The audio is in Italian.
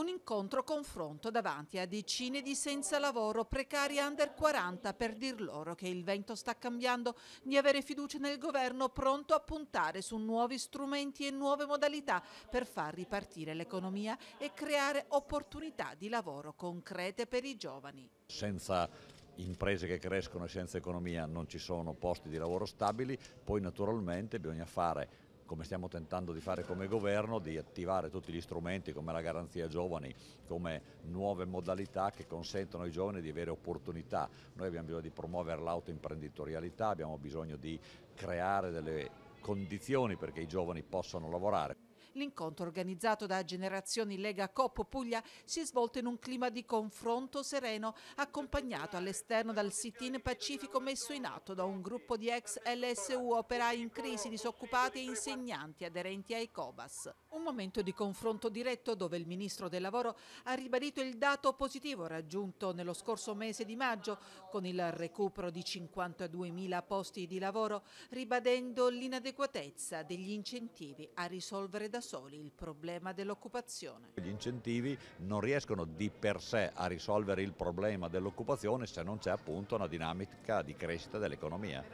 un incontro-confronto davanti a decine di senza lavoro, precari under 40, per dir loro che il vento sta cambiando, di avere fiducia nel governo pronto a puntare su nuovi strumenti e nuove modalità per far ripartire l'economia e creare opportunità di lavoro concrete per i giovani. Senza imprese che crescono e senza economia non ci sono posti di lavoro stabili, poi naturalmente bisogna fare come stiamo tentando di fare come governo, di attivare tutti gli strumenti come la garanzia giovani, come nuove modalità che consentono ai giovani di avere opportunità. Noi abbiamo bisogno di promuovere l'autoimprenditorialità, abbiamo bisogno di creare delle condizioni perché i giovani possano lavorare. L'incontro organizzato da Generazioni Lega Coppo Puglia si è svolto in un clima di confronto sereno accompagnato all'esterno dal sit-in pacifico messo in atto da un gruppo di ex LSU operai in crisi, disoccupati e insegnanti aderenti ai COBAS. Un momento di confronto diretto dove il Ministro del Lavoro ha ribadito il dato positivo raggiunto nello scorso mese di maggio con il recupero di 52.000 posti di lavoro, ribadendo l'inadeguatezza degli incentivi a risolvere da da soli il problema dell'occupazione. Gli incentivi non riescono di per sé a risolvere il problema dell'occupazione se non c'è appunto una dinamica di crescita dell'economia.